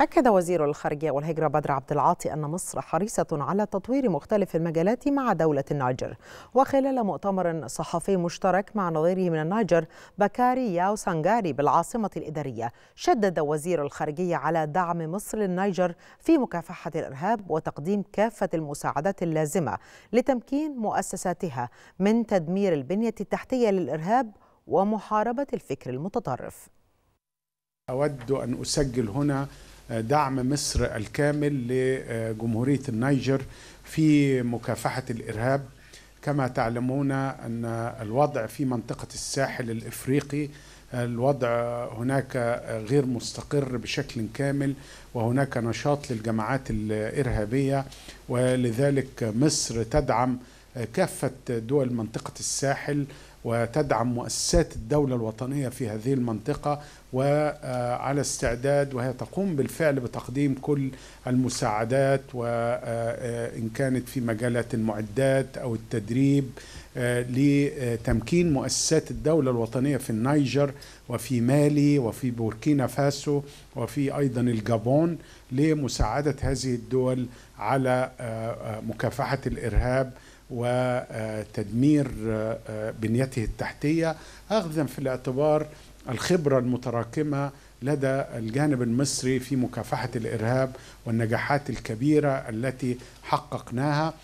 أكد وزير الخارجية والهجرة بدر عبد العاطي أن مصر حريصة على تطوير مختلف المجالات مع دولة النيجر وخلال مؤتمر صحفي مشترك مع نظيره من النيجر بكاري ياو سانجاري بالعاصمة الإدارية شدد وزير الخارجية على دعم مصر للنيجر في مكافحة الإرهاب وتقديم كافة المساعدات اللازمة لتمكين مؤسساتها من تدمير البنية التحتية للإرهاب ومحاربة الفكر المتطرف أود أن أسجل هنا دعم مصر الكامل لجمهورية النيجر في مكافحة الإرهاب كما تعلمون أن الوضع في منطقة الساحل الإفريقي الوضع هناك غير مستقر بشكل كامل وهناك نشاط للجماعات الإرهابية ولذلك مصر تدعم كافة دول منطقة الساحل وتدعم مؤسسات الدولة الوطنية في هذه المنطقة وعلى استعداد وهي تقوم بالفعل بتقديم كل المساعدات وإن آه، كانت في مجالات المعدات أو التدريب آه، لتمكين مؤسسات الدولة الوطنية في النيجر وفي مالي وفي بوركينا فاسو وفي أيضا الجابون لمساعدة هذه الدول على آه، مكافحة الإرهاب وتدمير آه، آه، بنيته التحتية أخذا في الاعتبار الخبرة المتراكمة لدى الجانب المصري في مكافحة الإرهاب والنجاحات الكبيرة التي حققناها